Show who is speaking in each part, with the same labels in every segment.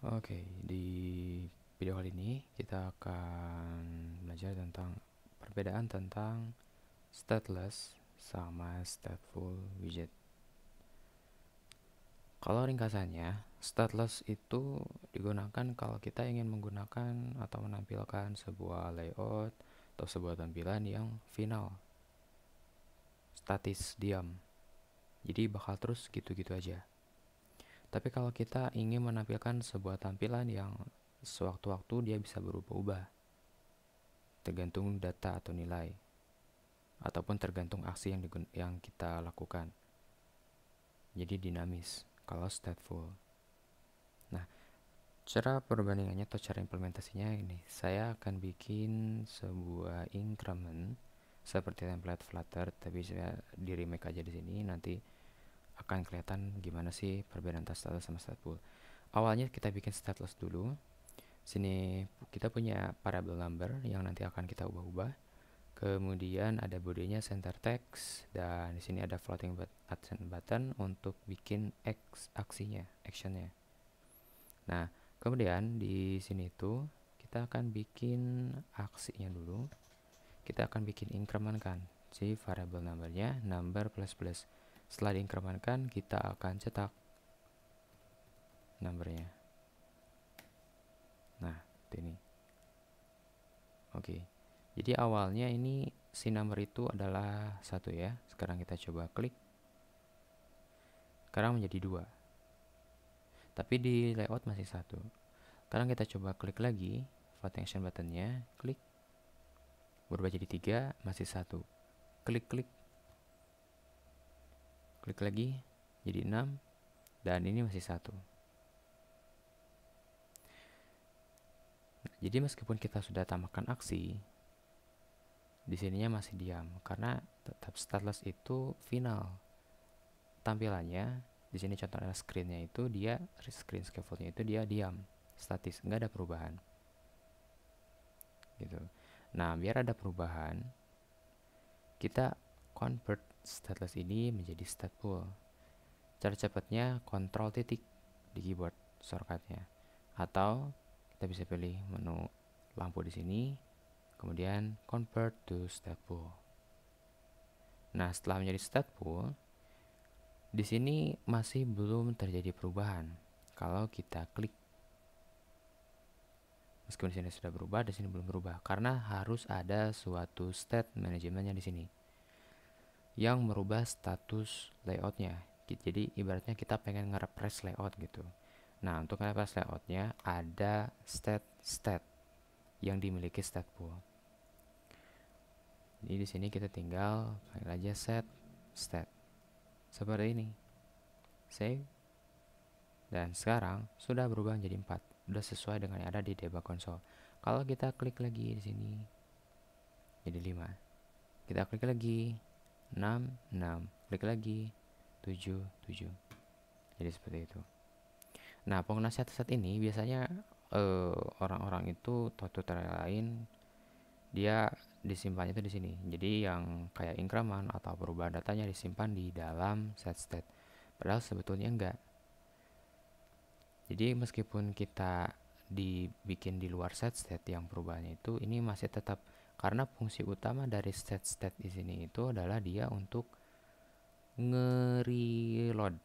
Speaker 1: Oke, di video kali ini kita akan belajar tentang perbedaan tentang stateless sama stateful widget. Kalau ringkasannya, stateless itu digunakan kalau kita ingin menggunakan atau menampilkan sebuah layout atau sebuah tampilan yang final. Statis diam. Jadi bakal terus gitu-gitu aja. Tapi kalau kita ingin menampilkan sebuah tampilan yang sewaktu-waktu dia bisa berubah-ubah, tergantung data atau nilai, ataupun tergantung aksi yang, yang kita lakukan. Jadi dinamis kalau stateful. Nah, cara perbandingannya atau cara implementasinya ini, saya akan bikin sebuah increment seperti template Flutter, tapi saya di remake aja di sini nanti akan kelihatan gimana sih perbedaan antara status sama stat pool. Awalnya kita bikin status dulu. Sini kita punya variable number yang nanti akan kita ubah-ubah. Kemudian ada bodinya center text dan di sini ada floating button button untuk bikin X aksinya, actionnya. Nah, kemudian di sini itu kita akan bikin aksinya dulu. Kita akan bikin increment kan si variable numbernya number plus plus setelah diinkrementkan, kita akan cetak numbernya. Nah, ini. Oke. Jadi awalnya ini si number itu adalah satu ya. Sekarang kita coba klik. Sekarang menjadi dua. Tapi di layout masih satu. Sekarang kita coba klik lagi floating action buttonnya, klik berubah jadi tiga, masih satu. Klik klik klik lagi jadi 6 dan ini masih satu nah, jadi meskipun kita sudah tambahkan aksi di sininya masih diam karena tetap stateless itu final tampilannya di sini contohnya screennya itu dia screen scaffoldnya itu dia diam statis nggak ada perubahan gitu nah biar ada perubahan kita convert stateless ini menjadi stateful. Cara cepatnya kontrol titik di keyboard shortcutnya. Atau kita bisa pilih menu lampu di sini, kemudian convert to stateful. Nah, setelah menjadi stateful, di sini masih belum terjadi perubahan. Kalau kita klik Meskipun di sini sudah berubah, di sini belum berubah karena harus ada suatu state manajemennya di sini yang merubah status layoutnya. Jadi ibaratnya kita pengen ngerepress layout gitu. Nah untuk ngerepress layoutnya ada stat stat yang dimiliki stat pool. Jadi di sini kita tinggal panggil aja set stat seperti ini. Save dan sekarang sudah berubah menjadi 4. Sudah sesuai dengan yang ada di debug console. Kalau kita klik lagi di sini jadi 5. Kita klik lagi 6 6 klik lagi 7 7 jadi seperti itu nah pengguna set ini biasanya eh, orang-orang uh, itu tutorial lain dia disimpannya itu di sini jadi yang kayak increment atau perubahan datanya disimpan di dalam set state padahal sebetulnya enggak jadi meskipun kita dibikin di luar set state yang perubahannya itu ini masih tetap karena fungsi utama dari state-state di sini itu adalah dia untuk nge-reload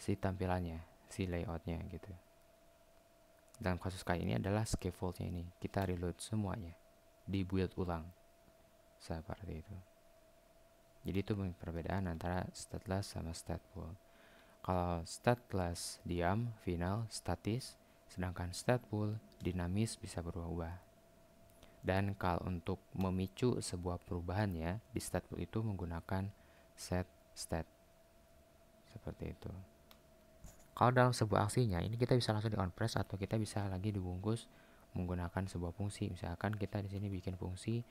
Speaker 1: si tampilannya, si layoutnya gitu. Dalam kasus kayak ini adalah scaffoldnya ini, kita reload semuanya, dibuild ulang seperti itu. Jadi itu perbedaan antara stateless sama stateful. Kalau stateless diam, final, statis, sedangkan stateful dinamis bisa berubah-ubah. Dan kalau untuk memicu sebuah perubahan ya, di stateful itu menggunakan set stat Seperti itu. Kalau dalam sebuah aksinya, ini kita bisa langsung di on press atau kita bisa lagi dibungkus menggunakan sebuah fungsi. Misalkan kita di sini bikin fungsi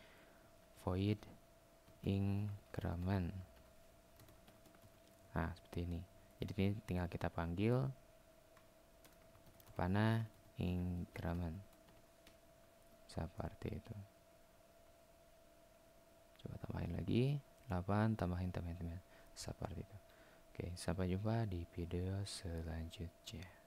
Speaker 1: void increment. Nah, seperti ini. Jadi ini tinggal kita panggil mana increment seperti itu coba tambahin lagi 8 tambahin teman-teman tambahin seperti itu oke sampai jumpa di video selanjutnya